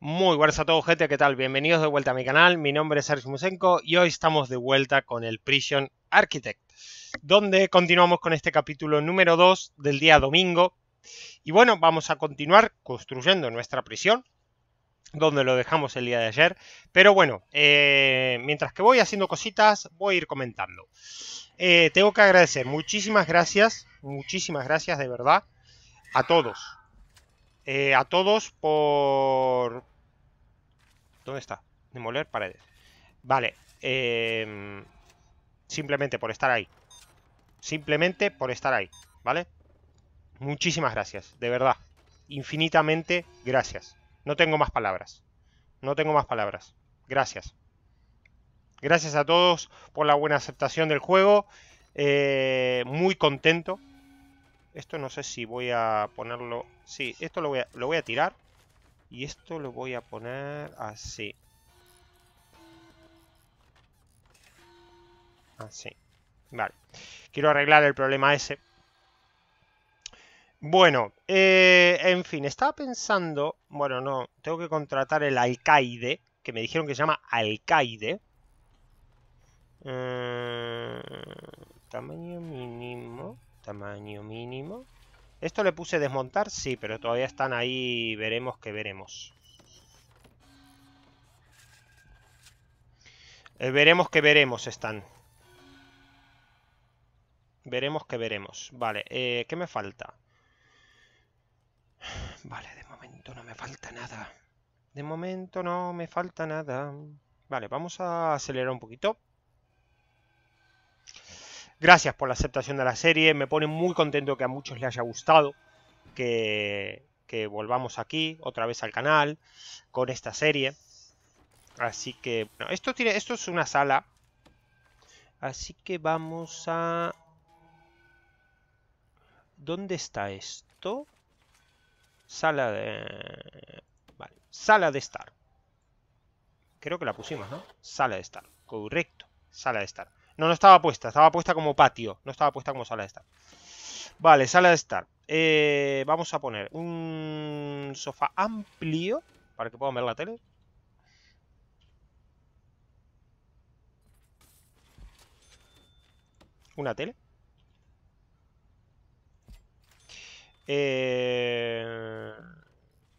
Muy buenas a todos gente, ¿qué tal? Bienvenidos de vuelta a mi canal, mi nombre es Sergio Musenko y hoy estamos de vuelta con el Prison Architect, donde continuamos con este capítulo número 2 del día domingo. Y bueno, vamos a continuar construyendo nuestra prisión, donde lo dejamos el día de ayer. Pero bueno, eh, mientras que voy haciendo cositas, voy a ir comentando. Eh, tengo que agradecer, muchísimas gracias, muchísimas gracias de verdad a todos, eh, a todos por, ¿Dónde está? Demoler paredes. Vale. Em, simplemente por estar ahí. Simplemente por estar ahí. ¿Vale? Muchísimas gracias. De verdad. Infinitamente gracias. No tengo más palabras. No tengo más palabras. Gracias. Gracias a todos por la buena aceptación del juego. Eh, muy contento. Esto no sé si voy a ponerlo... Sí, esto lo voy a tirar. Y esto lo voy a poner así. Así. Vale. Quiero arreglar el problema ese. Bueno, eh, en fin, estaba pensando... Bueno, no, tengo que contratar el alcaide, que me dijeron que se llama alcaide. Eh, tamaño mínimo, tamaño mínimo. Esto le puse desmontar, sí, pero todavía están ahí. Veremos que veremos. Eh, veremos que veremos están. Veremos que veremos. Vale, eh, ¿qué me falta? Vale, de momento no me falta nada. De momento no me falta nada. Vale, vamos a acelerar un poquito. Gracias por la aceptación de la serie. Me pone muy contento que a muchos les haya gustado. Que, volvamos aquí, otra vez al canal, con esta serie. Así que, bueno, esto, esto es una sala. Así que vamos a... ¿Dónde está esto? Sala de... Vale, sala de estar. Creo que la pusimos, ¿no? Sala de estar, correcto. Sala de estar. No, no estaba puesta, estaba puesta como patio, no estaba puesta como sala de estar. Vale, sala de estar. Eh, vamos a poner un sofá amplio para que puedan ver la tele. Una tele. Eh,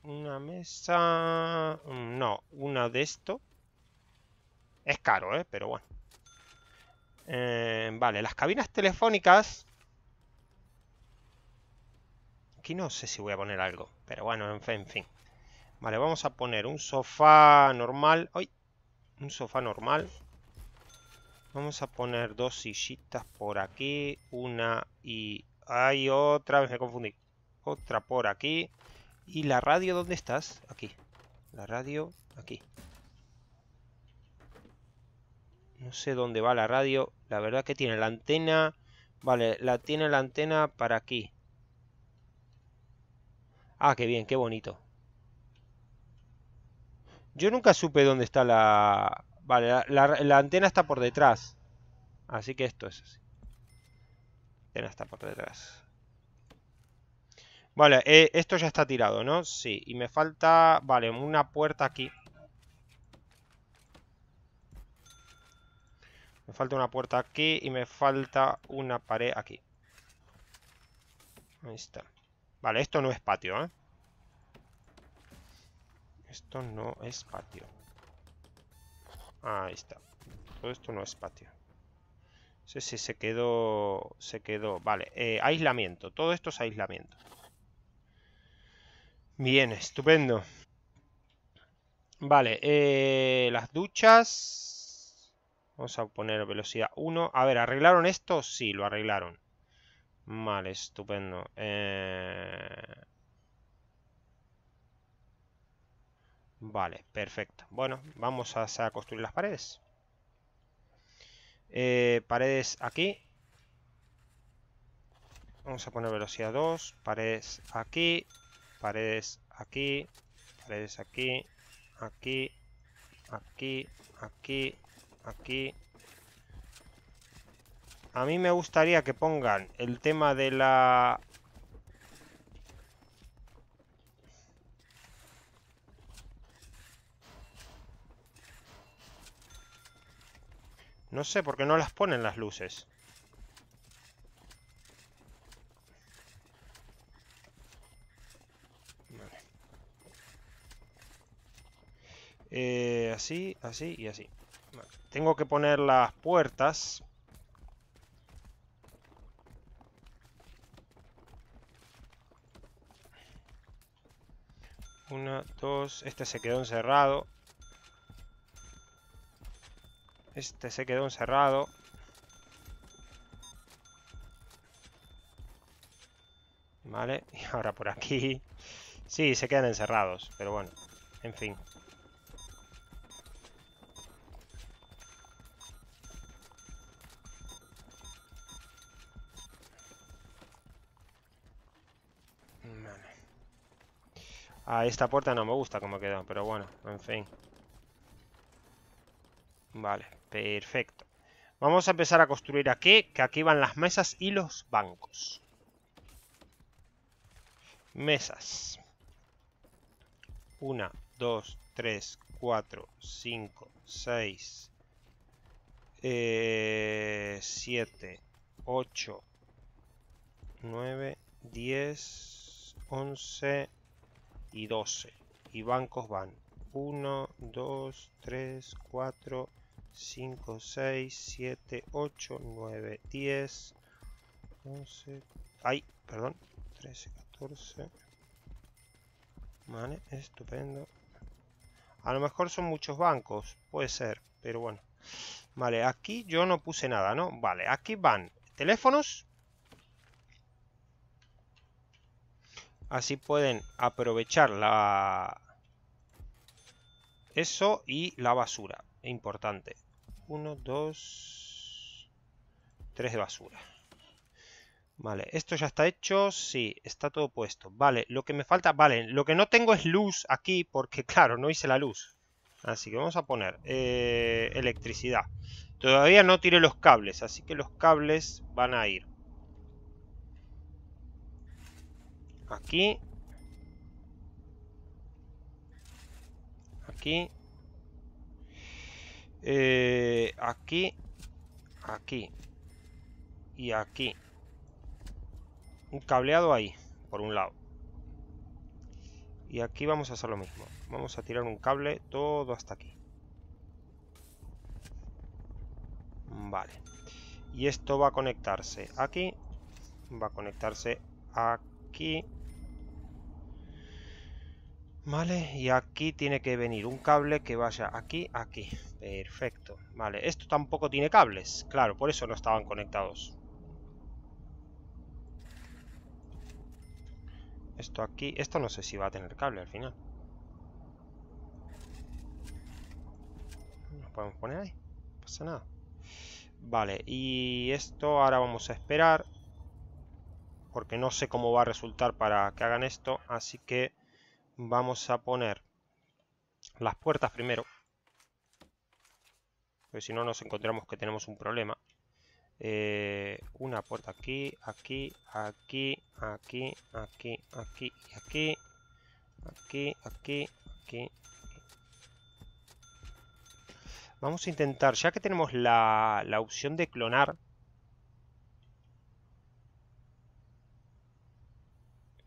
una mesa... Mm, no, una de esto. Es caro, ¿eh? Pero bueno. Eh, vale, las cabinas telefónicas... Aquí no sé si voy a poner algo, pero bueno, en fin. En fin. Vale, vamos a poner un sofá normal. ¡Ay! Un sofá normal. Vamos a poner dos sillitas por aquí. Una y... hay otra me confundí! Otra por aquí. ¿Y la radio dónde estás? Aquí. La radio, aquí. No sé dónde va la radio. La verdad que tiene la antena. Vale, la tiene la antena para aquí. Ah, qué bien, qué bonito. Yo nunca supe dónde está la... Vale, la, antena está por detrás. Así que esto es así. La antena está por detrás. Vale, eh, esto ya está tirado, ¿no? Sí, y me falta... Vale, una puerta aquí. Me falta una puerta aquí y me falta una pared aquí. Ahí está. Vale, esto no es patio, ¿eh? Esto no es patio. Ahí está. Todo esto no es patio. No sé se quedó... Se quedó... Vale. Eh, aislamiento. Todo esto es aislamiento. Bien, estupendo. Vale. Eh, las duchas... Vamos a poner velocidad 1. A ver, ¿arreglaron esto? Sí, lo arreglaron. Vale, estupendo. Eh, vale, perfecto. Bueno, vamos a, construir las paredes. Eh, paredes aquí. Vamos a poner velocidad 2. Paredes aquí. Paredes aquí. Paredes aquí. Aquí. Aquí. Aquí. Aquí. A mí me gustaría que pongan el tema de la... No sé, por qué no las ponen las luces. Eh, así, así y así. Tengo que poner las puertas. Una, dos... Este se quedó encerrado. Este se quedó encerrado. Vale, y ahora por aquí... Sí, se quedan encerrados, pero bueno, en fin. A esta puerta no me gusta cómo queda, pero bueno, en fin. Vale, perfecto. Vamos a empezar a construir aquí. Que aquí van las mesas y los bancos. Mesas: 1, 2, 3, 4, 5, 6, 7, 8, 9, 10, 11 y 12. Y bancos van 1, 2, 3, 4, 5, 6, 7, 8, 9, 10, 11... ¡Ay! Perdón. 13, 14... Vale, estupendo. A lo mejor son muchos bancos, puede ser, pero bueno. Vale, aquí yo no puse nada, ¿no? Vale, aquí van teléfonos, Así pueden aprovechar la... Eso y la basura. Importante. Uno, dos Tres de basura. Vale, esto ya está hecho, sí, está todo puesto. Vale, lo que me falta, vale, lo que no tengo es luz aquí porque, claro, no hice la luz. Así que vamos a poner eh, electricidad. Todavía no tiré los cables, así que los cables van a ir Aquí. Aquí. Eh, aquí. Aquí. Y aquí. Un cableado ahí, por un lado. Y aquí vamos a hacer lo mismo. Vamos a tirar un cable todo hasta aquí. Vale. Y esto va a conectarse aquí. Va a conectarse aquí. Vale, y aquí tiene que venir un cable que vaya aquí, aquí. Perfecto. Vale, esto tampoco tiene cables. Claro, por eso no estaban conectados. Esto aquí, esto no sé si va a tener cable al final. Lo podemos poner ahí, no pasa nada. Vale, y esto ahora vamos a esperar. Porque no sé cómo va a resultar para que hagan esto, así que vamos a poner las puertas primero. Porque si no nos encontramos que tenemos un problema. Eh, una puerta aquí, aquí, aquí, aquí, aquí, aquí aquí. Aquí, aquí, aquí. Vamos a intentar, ya que tenemos la, la opción de clonar,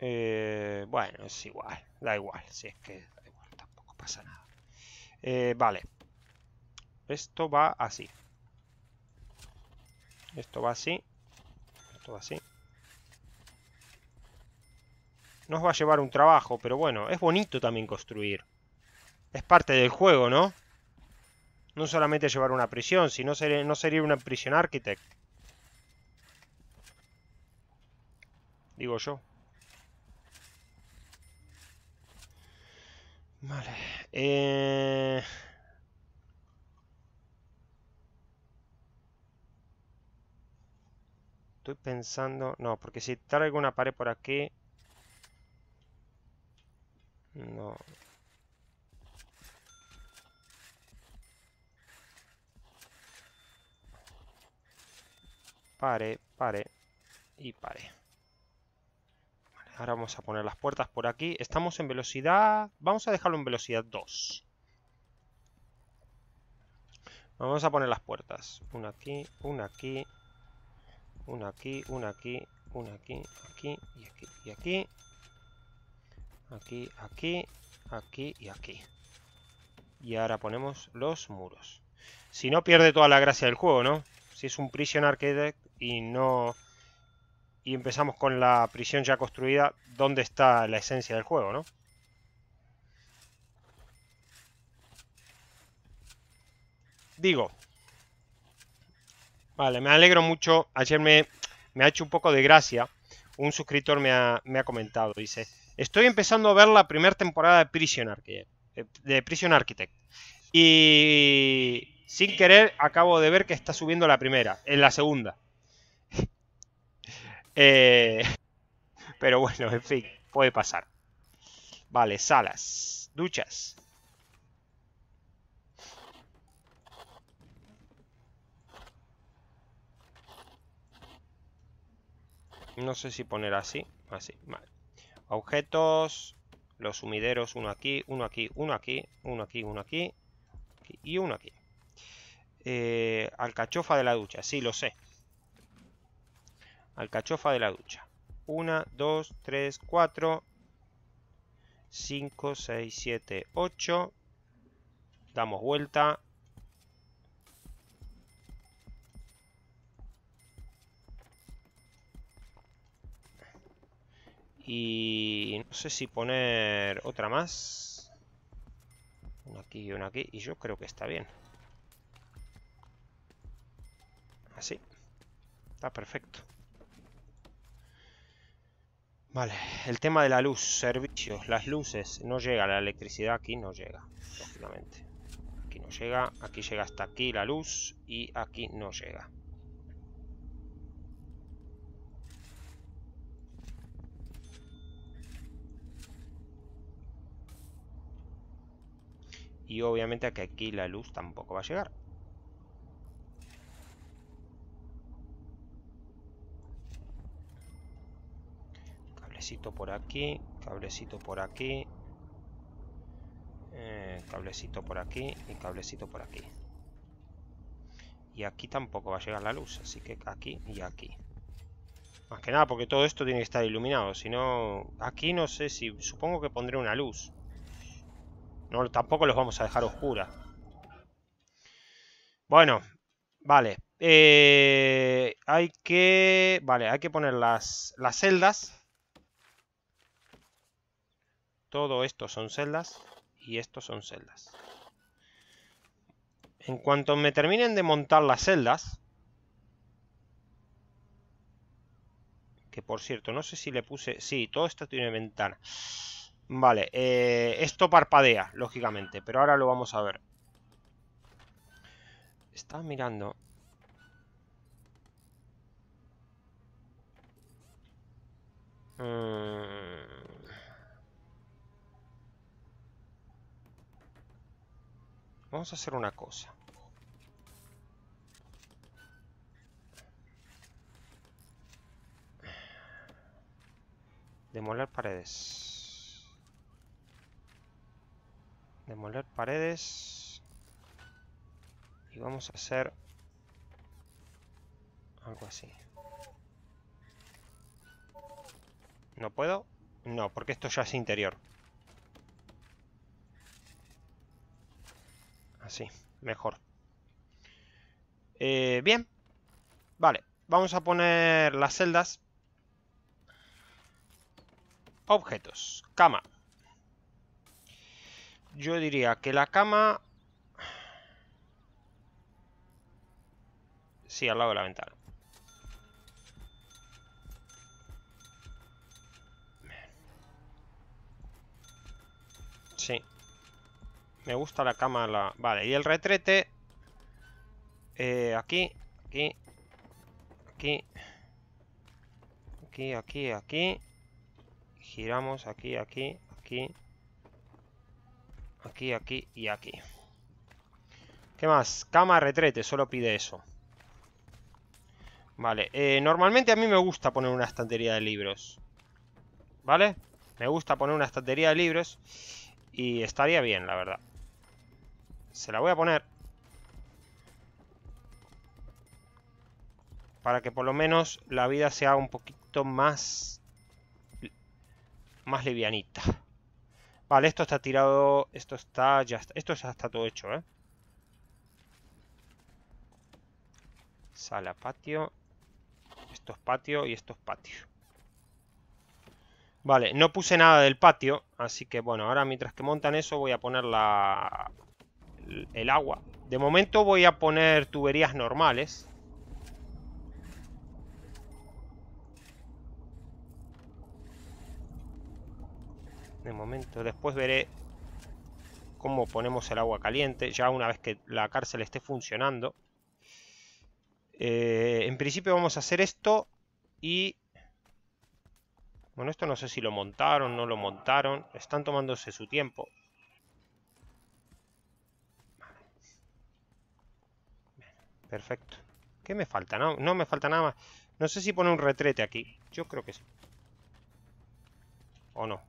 Eh, bueno, es igual, da igual, si es que da igual, tampoco pasa nada. Eh, vale, esto va así. Esto va así, esto va así. Nos va a llevar un trabajo, pero bueno, es bonito también construir. Es parte del juego, ¿no? No solamente llevar una prisión, sino no sería una prisión architect. Digo yo. Vale. Eh... Estoy pensando... No, porque si traigo una pared por aquí... No. Pare, pare y pare. Ahora vamos a poner las puertas por aquí. Estamos en velocidad... Vamos a dejarlo en velocidad 2. Vamos a poner las puertas. Una aquí, una aquí, una aquí, una aquí, una aquí, aquí y aquí y aquí. Aquí, aquí, aquí y aquí. Y ahora ponemos los muros. Si no, pierde toda la gracia del juego, ¿no? Si es un Prison Architect y no y empezamos con la prisión ya construida, donde está la esencia del juego, ¿no? Digo, vale, me alegro mucho, ayer me, ha hecho un poco de gracia, un suscriptor me ha, comentado, dice, estoy empezando a ver la primera temporada de de Prison Architect y sin querer acabo de ver que está subiendo la primera, en la segunda. Eh, pero bueno, en fin, puede pasar. Vale, salas, duchas. No sé si poner así, así, vale. Objetos, los sumideros, uno aquí, uno aquí, uno aquí, uno aquí, uno aquí, y uno aquí. Eh, alcachofa de la ducha, sí, lo sé. Alcachofa de la ducha. 1, 2, 3, 4, 5, 6, 7, 8. Damos vuelta. Y no sé si poner otra más. Una aquí y una aquí. Y yo creo que está bien. Así. Está perfecto. Vale, el tema de la luz, servicios, las luces, no llega, la electricidad aquí no llega, lógicamente. Aquí no llega, aquí llega hasta aquí la luz y aquí no llega. Y obviamente que aquí la luz tampoco va a llegar. cablecito por aquí, cablecito por aquí, eh, cablecito por aquí y cablecito por aquí. Y aquí tampoco va a llegar la luz, así que aquí y aquí. Más que nada porque todo esto tiene que estar iluminado, si no... Aquí no sé si... Supongo que pondré una luz. No, tampoco los vamos a dejar oscura. Bueno, vale. Eh, hay que... Vale, hay que poner las, las celdas todo esto son celdas y esto son celdas. En cuanto me terminen de montar las celdas, que por cierto, no sé si le puse... Sí, todo esto tiene ventana. Vale, eh, esto parpadea, lógicamente, pero ahora lo vamos a ver. Está mirando... Mm. Vamos a hacer una cosa. Demoler paredes. Demoler paredes. Y vamos a hacer algo así. ¿No puedo? No, porque esto ya es interior. Así, mejor. Eh, bien. Vale, vamos a poner las celdas. Objetos. Cama. Yo diría que la cama... Sí, al lado de la ventana. Sí. Me gusta la cama. La... Vale, y el retrete. Eh, aquí, aquí, aquí, aquí, aquí, aquí. Giramos aquí, aquí, aquí, aquí, aquí y aquí. ¿Qué más? Cama, retrete, solo pide eso. Vale, eh, normalmente a mí me gusta poner una estantería de libros. ¿Vale? Me gusta poner una estantería de libros y estaría bien, la verdad. Se la voy a poner. Para que por lo menos la vida sea un poquito más... Más livianita. Vale, esto está tirado... Esto está... ya Esto ya está todo hecho, ¿eh? Sala, patio. Esto es patio y esto es patio. Vale, no puse nada del patio, así que bueno, ahora mientras que montan eso voy a poner la, el, agua. De momento voy a poner tuberías normales. De momento, después veré cómo ponemos el agua caliente, ya una vez que la cárcel esté funcionando. Eh, en principio vamos a hacer esto y... Bueno, esto no sé si lo montaron, no lo montaron. Están tomándose su tiempo. Perfecto. ¿Qué me falta? No, no me falta nada más. No sé si pone un retrete aquí. Yo creo que sí. ¿O no?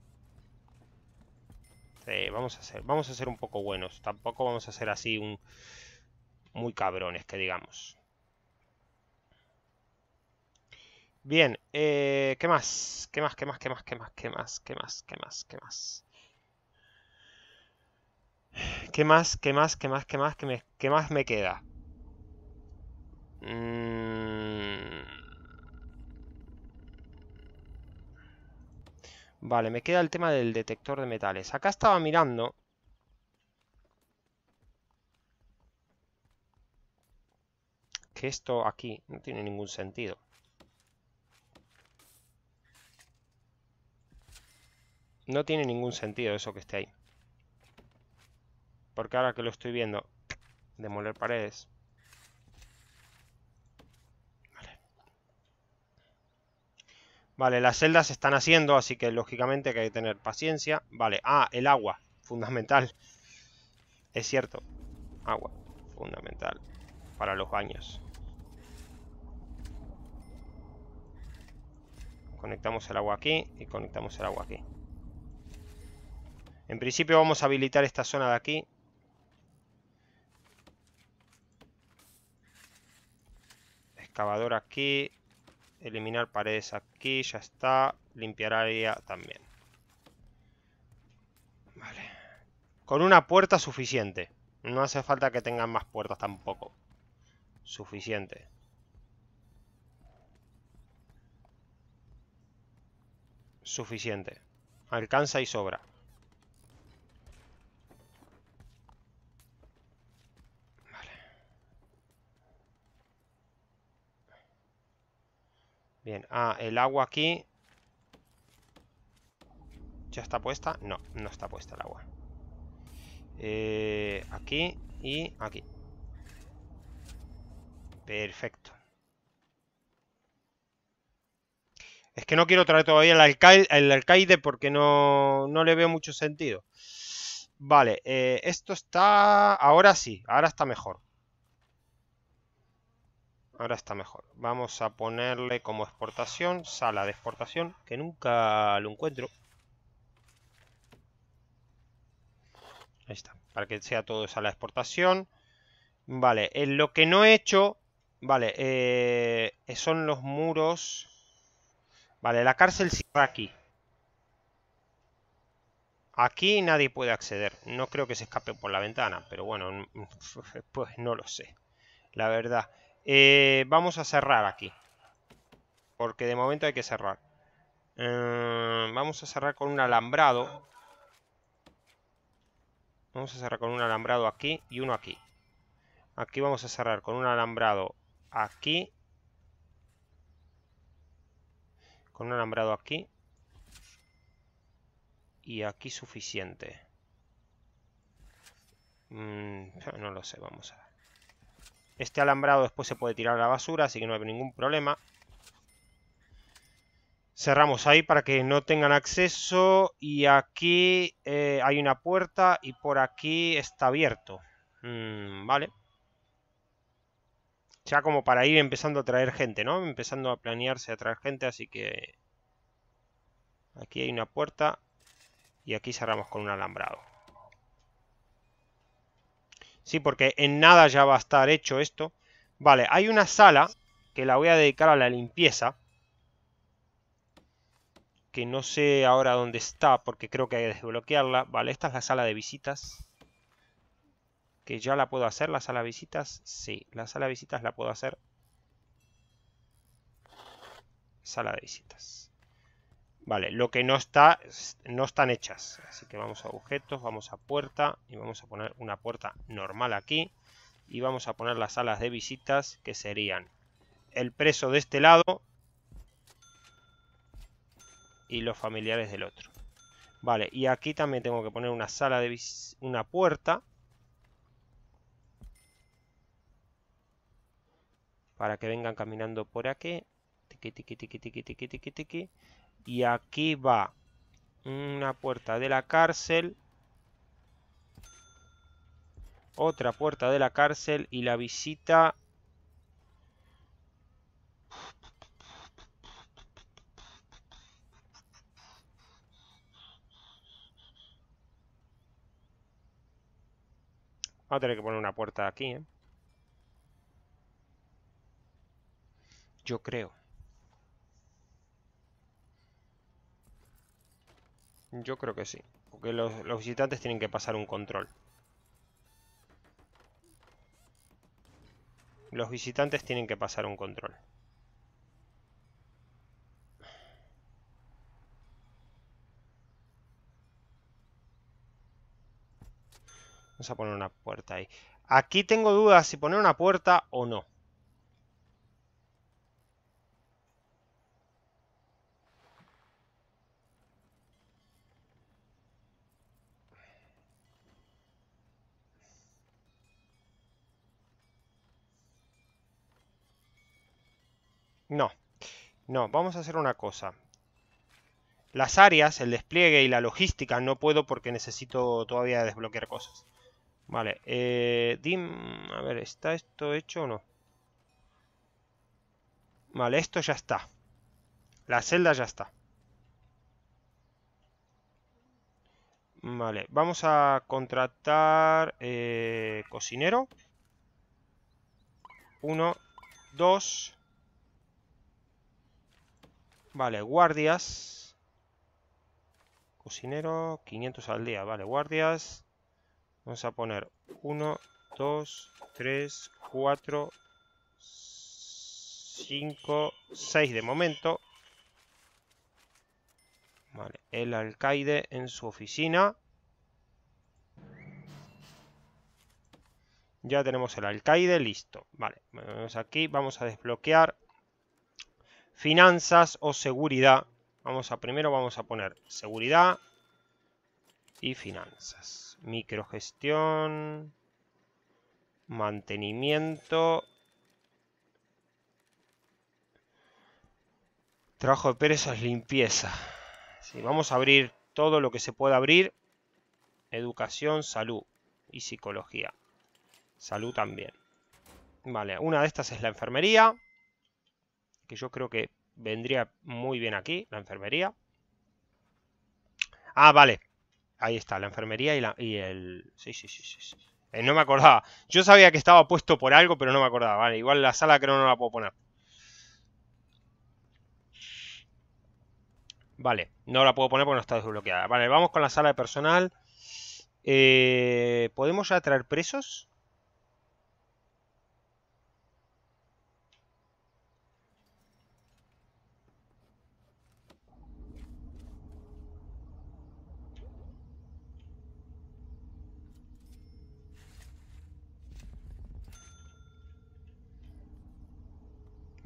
vamos a hacer, vamos a ser un poco buenos. Tampoco vamos a ser así un muy cabrones, que digamos. Bien, ¿qué más? ¿Qué más? ¿Qué más? ¿Qué más? ¿Qué más? ¿Qué más? ¿Qué más? ¿Qué más? ¿Qué más? ¿Qué más? ¿Qué más? ¿Qué más? ¿Qué más? ¿Qué más? ¿Qué más me queda? Mm. Vale, me queda el tema del detector de metales. Acá estaba mirando. Que esto aquí no tiene ningún sentido. No tiene ningún sentido eso que esté ahí. Porque ahora que lo estoy viendo, demoler paredes. Vale, las celdas se están haciendo, así que lógicamente hay que tener paciencia. Vale, ah, el agua, fundamental. Es cierto, agua, fundamental para los baños. Conectamos el agua aquí y conectamos el agua aquí. En principio vamos a habilitar esta zona de aquí. Excavador aquí, Eliminar paredes aquí, ya está. Limpiar área también. Vale. Con una puerta suficiente. No hace falta que tengan más puertas tampoco. Suficiente. Suficiente. Alcanza y sobra. Bien, ah, el agua aquí ¿Ya está puesta? No, no está puesta el agua eh, Aquí y aquí Perfecto Es que no quiero traer todavía el, alcaide, porque no, no, le veo mucho sentido Vale, eh, esto está... Ahora sí, ahora está mejor ahora está mejor. Vamos a ponerle como exportación, sala de exportación, que nunca lo encuentro. Ahí está, para que sea todo sala de exportación. Vale, en lo que no he hecho, vale, eh, son los muros. Vale, la cárcel cierra aquí. Aquí nadie puede acceder. No creo que se escape por la ventana, pero bueno, pues no lo sé. La verdad. Eh, vamos a cerrar aquí. Porque de momento hay que cerrar. Eh, vamos a cerrar con un alambrado. Vamos a cerrar con un alambrado aquí y uno aquí. Aquí vamos a cerrar con un alambrado aquí. Con un alambrado aquí. Y aquí suficiente. Mm, no lo sé, vamos a este alambrado después se puede tirar a la basura, así que no hay ningún problema. Cerramos ahí para que no tengan acceso. Y aquí eh, hay una puerta y por aquí está abierto. Mm, vale. Ya como para ir empezando a traer gente, ¿no? Empezando a planearse a traer gente, así que... Aquí hay una puerta y aquí cerramos con un alambrado. Sí, porque en nada ya va a estar hecho esto. Vale, hay una sala que la voy a dedicar a la limpieza. Que no sé ahora dónde está porque creo que hay que desbloquearla. Vale, esta es la sala de visitas. Que ya la puedo hacer, la sala de visitas. Sí, la sala de visitas la puedo hacer. Sala de visitas. Vale, lo que no está, no están hechas. Así que vamos a objetos, vamos a puerta y vamos a poner una puerta normal aquí. Y vamos a poner las salas de visitas que serían el preso de este lado y los familiares del otro. Vale, y aquí también tengo que poner una sala de una puerta para que vengan caminando por aquí. tiki tiqui, tiqui, tiqui, tiqui, tiqui, tiqui. Y aquí va una puerta de la cárcel. Otra puerta de la cárcel y la visita... Vamos a tener que poner una puerta aquí, ¿eh? Yo creo. Yo creo que sí. Porque los, visitantes tienen que pasar un control. Los visitantes tienen que pasar un control. Vamos a poner una puerta ahí. Aquí tengo dudas si poner una puerta o no. No, no, vamos a hacer una cosa. Las áreas, el despliegue y la logística no puedo porque necesito todavía desbloquear cosas. Vale, eh, a ver, ¿está esto hecho o no? Vale, esto ya está. La celda ya está. Vale, vamos a contratar eh, cocinero. Uno, dos. Vale, guardias. Cocinero, 500 al día. Vale, guardias. Vamos a poner 1, 2, 3, 4, 5, 6 de momento. Vale, el alcaide en su oficina. Ya tenemos el alcaide listo. Vale, vamos aquí, vamos a desbloquear finanzas o seguridad. Vamos a primero vamos a poner seguridad y finanzas. Microgestión, mantenimiento, trabajo de perezas, limpieza. Sí, vamos a abrir todo lo que se pueda abrir. Educación, salud y psicología. Salud también. Vale, una de estas es la enfermería yo creo que vendría muy bien aquí, la enfermería. Ah, vale. Ahí está, la enfermería y, el... Sí, sí, sí, sí, eh, no me acordaba. Yo sabía que estaba puesto por algo, pero no me acordaba. Vale, igual la sala creo no la puedo poner. Vale, no la puedo poner porque no está desbloqueada. Vale, vamos con la sala de personal. Eh, ¿Podemos ya traer presos?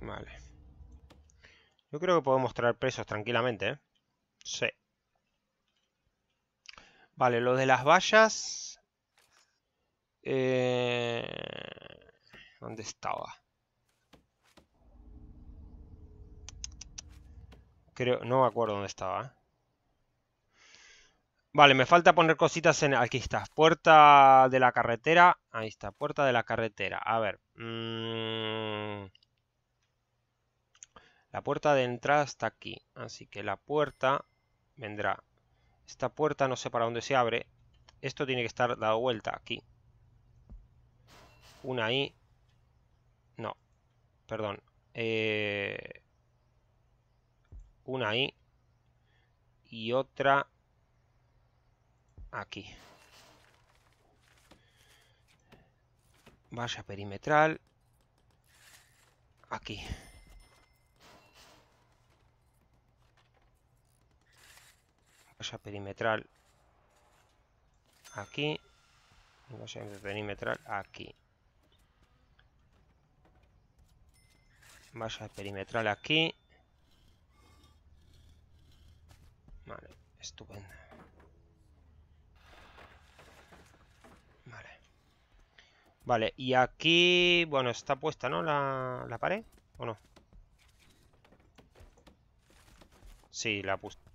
Vale. Yo creo que podemos traer presos tranquilamente, ¿eh? Sí. Vale, lo de las vallas... Eh, ¿Dónde estaba? Creo... No me acuerdo dónde estaba. ¿eh? Vale, me falta poner cositas en... Aquí está. Puerta de la carretera. Ahí está. Puerta de la carretera. A ver. Mm, la puerta de entrada está aquí, así que la puerta vendrá. Esta puerta no sé para dónde se abre. Esto tiene que estar dado vuelta aquí. Una ahí. No, perdón. Eh, una ahí. Y otra aquí. Vaya perimetral. Aquí. a perimetral aquí, a perimetral aquí, a perimetral aquí. Vale, estupendo. Vale. Vale, y aquí, bueno, está puesta, ¿no? La, la pared, ¿o no? Sí, la puesta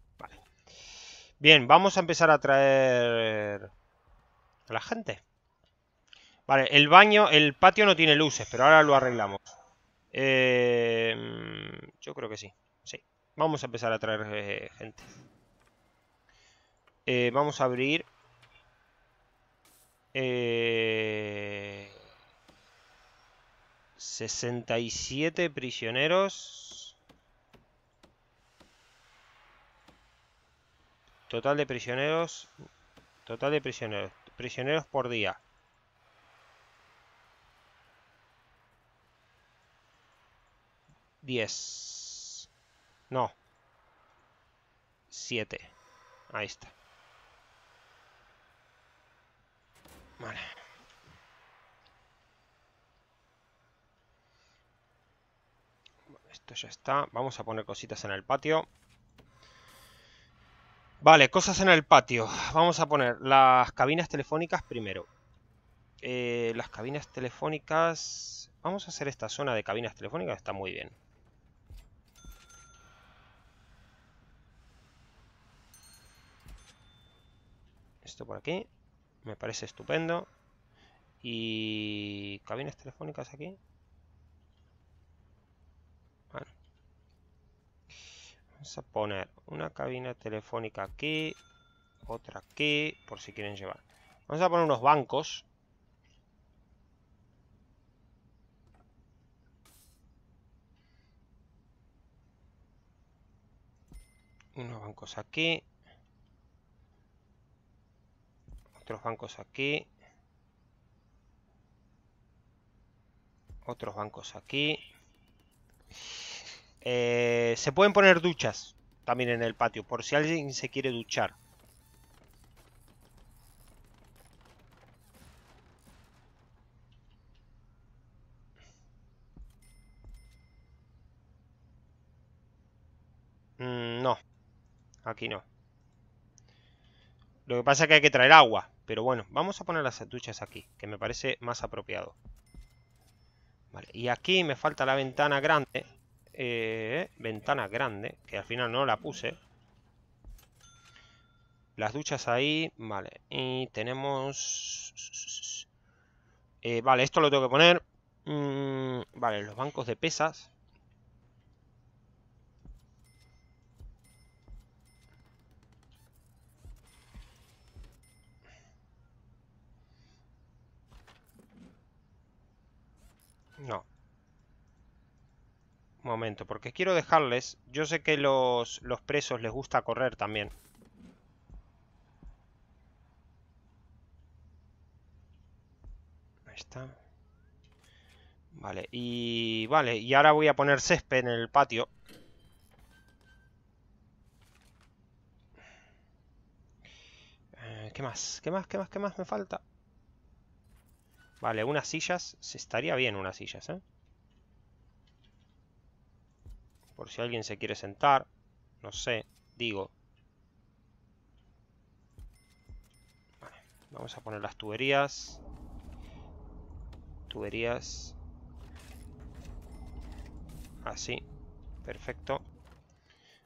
Bien, vamos a empezar a traer a la gente. Vale, el baño, el patio no tiene luces, pero ahora lo arreglamos. Eh, yo creo que sí. Sí, vamos a empezar a traer eh, gente. Eh, vamos a abrir. 67 prisioneros. Total de prisioneros. Total de prisioneros. Prisioneros por día. Diez. No. Siete. Ahí está. Vale. Esto ya está. Vamos a poner cositas en el patio. Vale, cosas en el patio. Vamos a poner las cabinas telefónicas primero. Eh, las cabinas telefónicas... Vamos a hacer esta zona de cabinas telefónicas, está muy bien. Esto por aquí. Me parece estupendo. Y... Cabinas telefónicas aquí. Vamos a poner una cabina telefónica aquí, otra aquí, por si quieren llevar. Vamos a poner unos bancos. Unos bancos aquí. Otros bancos aquí. Otros bancos aquí. Eh, se pueden poner duchas también en el patio, por si alguien se quiere duchar. Mm, no, aquí no. Lo que pasa es que hay que traer agua. Pero bueno, vamos a poner las duchas aquí, que me parece más apropiado. Vale, y aquí me falta la ventana grande. Eh, ventana grande, que al final no la puse. Las duchas ahí, vale. Y tenemos... Eh, vale, esto lo tengo que poner. Mm, vale, los bancos de pesas. momento, porque quiero dejarles... Yo sé que los, los presos les gusta correr también. Ahí está. Vale, y... Vale, y ahora voy a poner césped en el patio. Eh, ¿Qué más? ¿Qué más? ¿Qué más? ¿Qué más me falta? Vale, unas sillas. Se estaría bien unas sillas, ¿eh? Por si alguien se quiere sentar. No sé, digo. vamos a poner las tuberías. Tuberías. Así. Perfecto.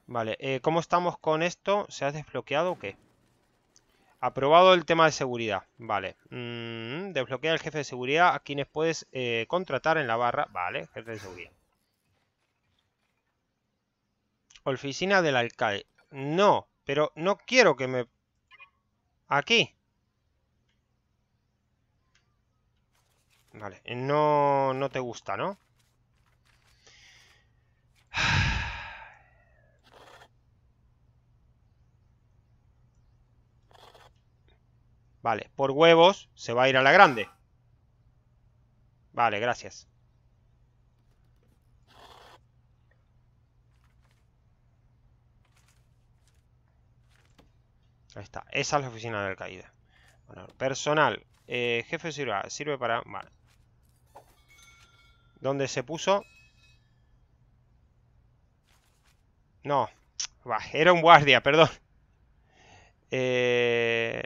Vale, eh, ¿cómo estamos con esto? ¿Se ha desbloqueado o qué? Aprobado el tema de seguridad. Vale. Mm, desbloquea el jefe de seguridad a quienes puedes eh, contratar en la barra. Vale, jefe de seguridad. Oficina del alcalde. No, pero no quiero que me... Aquí. Vale, no, no te gusta, ¿no? Vale, por huevos se va a ir a la grande. Vale, gracias. Ahí está. Esa es la oficina del Alcaide. Bueno, personal. Eh, jefe sirve, sirve para... Vale. ¿Dónde se puso? No. Va. era un guardia, perdón. Eh,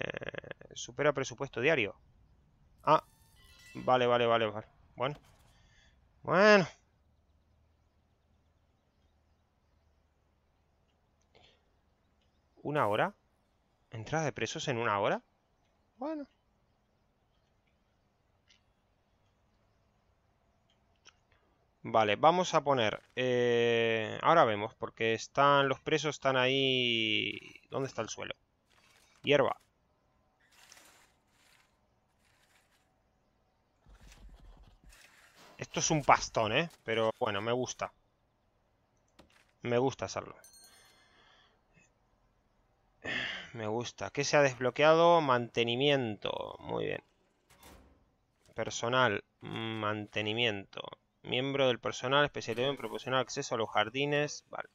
supera presupuesto diario. Ah. Vale, vale, vale, vale. Bueno. Bueno. ¿Una hora? ¿Entrada de presos en una hora? Bueno. Vale, vamos a poner... Eh, ahora vemos, porque están los presos, están ahí... ¿Dónde está el suelo? Hierba. Esto es un pastón, ¿eh? Pero bueno, me gusta. Me gusta hacerlo me gusta. ¿Qué se ha desbloqueado? Mantenimiento. Muy bien. Personal. Mantenimiento. Miembro del personal especializado en proporcionar acceso a los jardines. Vale.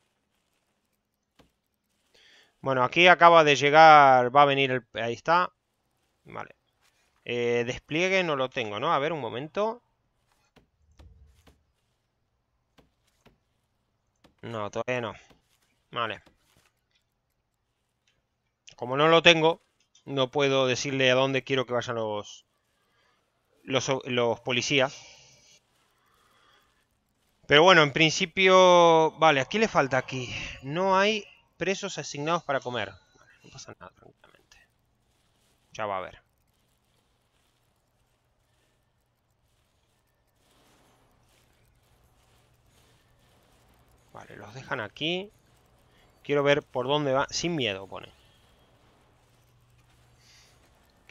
Bueno, aquí acaba de llegar... Va a venir el... Ahí está. Vale. Eh, despliegue no lo tengo, ¿no? A ver, un momento. No, todavía no. Vale. Como no lo tengo, no puedo decirle a dónde quiero que vayan los, los, policías. Pero bueno, en principio... Vale, aquí le falta aquí. No hay presos asignados para comer. Vale, no pasa nada, tranquilamente. Ya va a ver. Vale, los dejan aquí. Quiero ver por dónde va. Sin miedo, pone.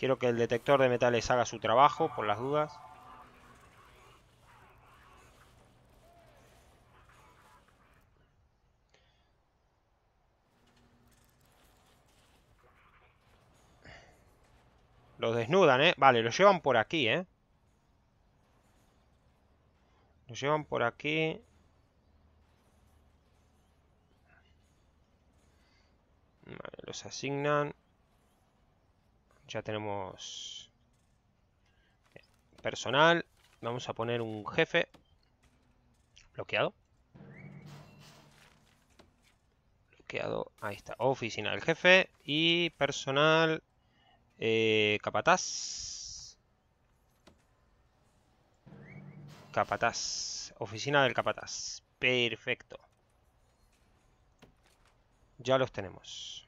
Quiero que el detector de metales haga su trabajo, por las dudas. Los desnudan, ¿eh? Vale, los llevan por aquí, ¿eh? Los llevan por aquí. Vale, los asignan. Ya tenemos eh, personal. Vamos a poner un jefe bloqueado. Bloqueado, ahí está. Oficina del jefe y personal eh, capataz. Capataz. Oficina del capataz. Perfecto. Ya los tenemos.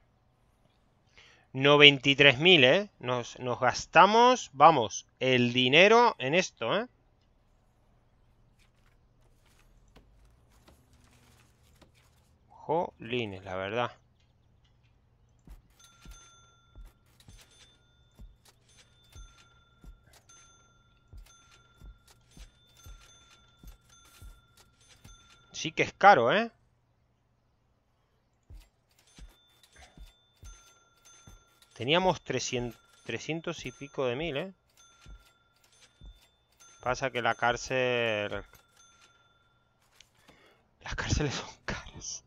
93.000, ¿eh? Nos, nos gastamos, vamos, el dinero en esto, ¿eh? Jolines, la verdad. Sí que es caro, ¿eh? Teníamos 300, y pico de mil, ¿eh? Pasa que la cárcel... Las cárceles son caras.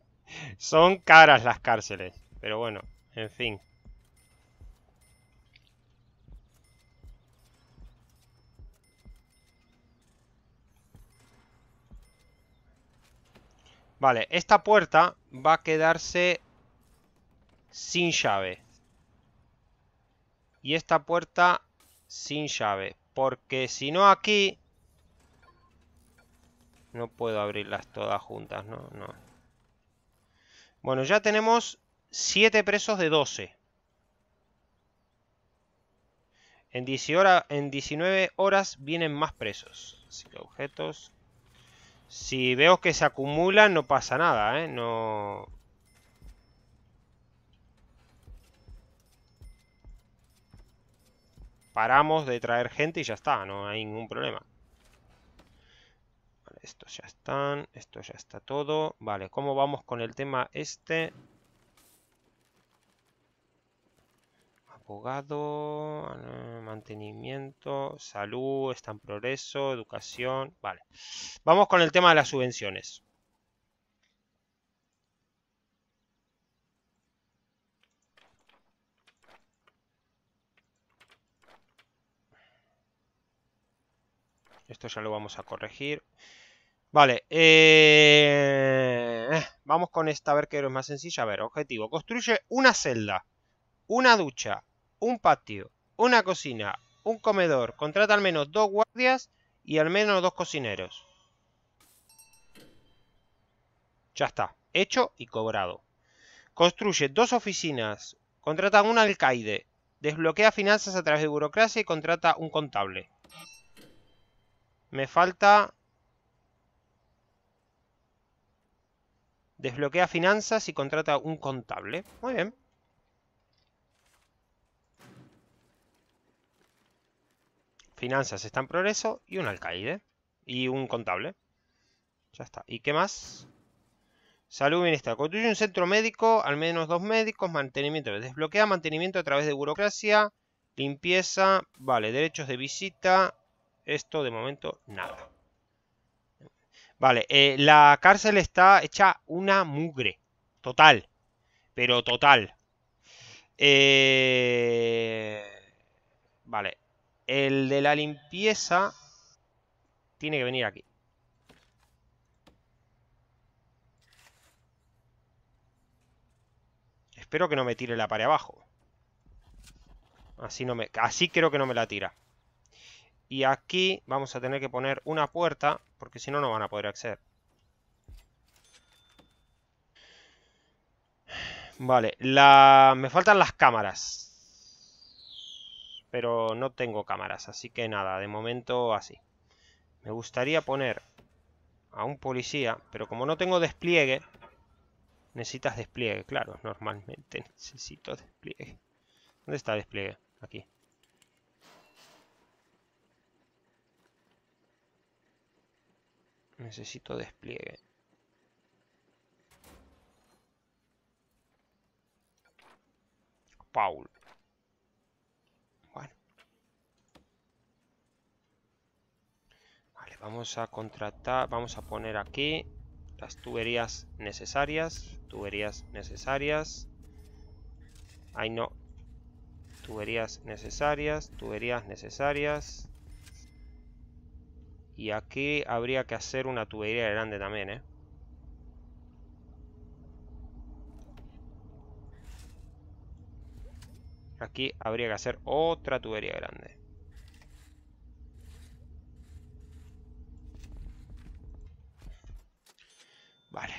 Son caras las cárceles. Pero bueno, en fin. Vale, esta puerta va a quedarse sin llave. Y esta puerta sin llave. Porque si no aquí... No puedo abrirlas todas juntas, ¿no? No. Bueno, ya tenemos 7 presos de 12. En 19 horas vienen más presos. Así que objetos. Si veo que se acumulan, no pasa nada, ¿eh? No... paramos de traer gente y ya está, no hay ningún problema. Vale, estos ya están, esto ya está todo. Vale, ¿cómo vamos con el tema este? Abogado, mantenimiento, salud, está en progreso, educación. Vale, vamos con el tema de las subvenciones. Esto ya lo vamos a corregir. Vale, eh, eh, vamos con esta, a ver qué es más sencilla. A ver, objetivo. Construye una celda, una ducha, un patio, una cocina, un comedor. Contrata al menos dos guardias y al menos dos cocineros. Ya está, hecho y cobrado. Construye dos oficinas, contrata un alcaide, desbloquea finanzas a través de burocracia y contrata un contable. Me falta... Desbloquea finanzas y contrata un contable. Muy bien. Finanzas está en progreso y un alcaide. Y un contable. Ya está. ¿Y qué más? Salud, bienestar. Construye un centro médico, al menos dos médicos, mantenimiento. Desbloquea mantenimiento a través de burocracia, limpieza, vale, derechos de visita, esto de momento nada. Vale, eh, la cárcel está hecha una mugre. Total. Pero total. Eh, vale. El de la limpieza tiene que venir aquí. Espero que no me tire la pared abajo. Así no me... Así creo que no me la tira. Y aquí vamos a tener que poner una puerta, porque si no, no van a poder acceder. Vale, la... me faltan las cámaras. Pero no tengo cámaras, así que nada, de momento así. Me gustaría poner a un policía, pero como no tengo despliegue... Necesitas despliegue, claro, normalmente necesito despliegue. ¿Dónde está despliegue? Aquí. Necesito despliegue. Paul. Bueno. Vale, vamos a contratar, vamos a poner aquí las tuberías necesarias, tuberías necesarias. Ay no. Tuberías necesarias, tuberías necesarias. Y aquí habría que hacer una tubería grande también, ¿eh? Aquí habría que hacer otra tubería grande. Vale.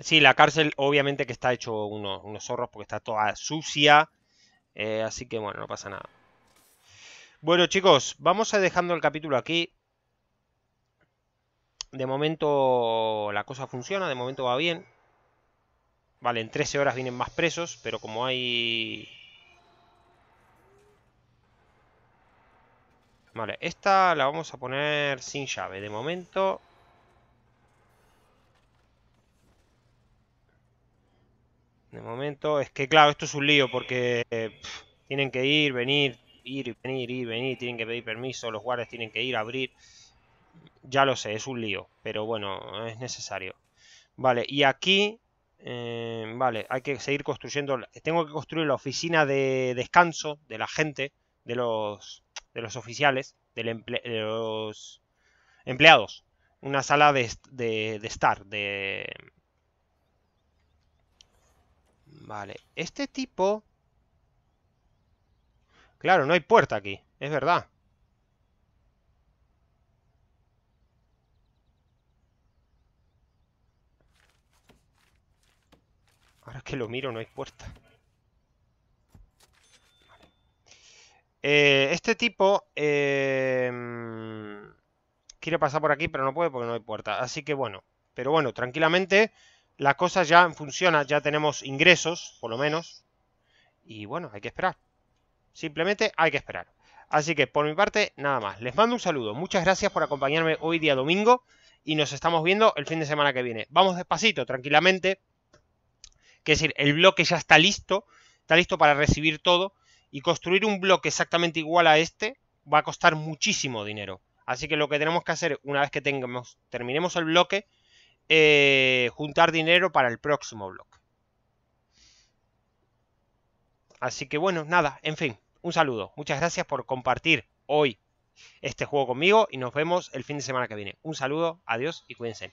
Sí, la cárcel obviamente que está hecho unos, zorros porque está toda sucia. Eh, así que bueno, no pasa nada. Bueno, chicos, vamos a dejando el capítulo aquí. De momento la cosa funciona, de momento va bien. Vale, en 13 horas vienen más presos, pero como hay... Vale, esta la vamos a poner sin llave de momento. De momento, es que claro, esto es un lío porque eh, tienen que ir, venir, ir y venir, y venir, tienen que pedir permiso, los guardias tienen que ir a abrir. Ya lo sé, es un lío, pero bueno, es necesario. Vale, y aquí, eh, vale, hay que seguir construyendo, tengo que construir la oficina de descanso de la gente, de los, de los oficiales, de los empleados. Una sala de, de, de estar, de... Vale, este tipo Claro, no hay puerta aquí. Es verdad. Ahora que lo miro no hay puerta. Eh, este tipo... Em, quiere pasar por aquí, pero no puede porque no hay puerta. Así que bueno. Pero bueno, tranquilamente la cosa ya funciona. Ya tenemos ingresos, por lo menos. Y bueno, hay que esperar. Simplemente hay que esperar. Así que por mi parte, nada más. Les mando un saludo. Muchas gracias por acompañarme hoy día domingo. Y nos estamos viendo el fin de semana que viene. Vamos despacito, tranquilamente. Que decir, el bloque ya está listo. Está listo para recibir todo. Y construir un bloque exactamente igual a este va a costar muchísimo dinero. Así que lo que tenemos que hacer una vez que tengamos, terminemos el bloque, eh, juntar dinero para el próximo bloque. Así que bueno, nada, en fin, un saludo. Muchas gracias por compartir hoy este juego conmigo y nos vemos el fin de semana que viene. Un saludo, adiós y cuídense.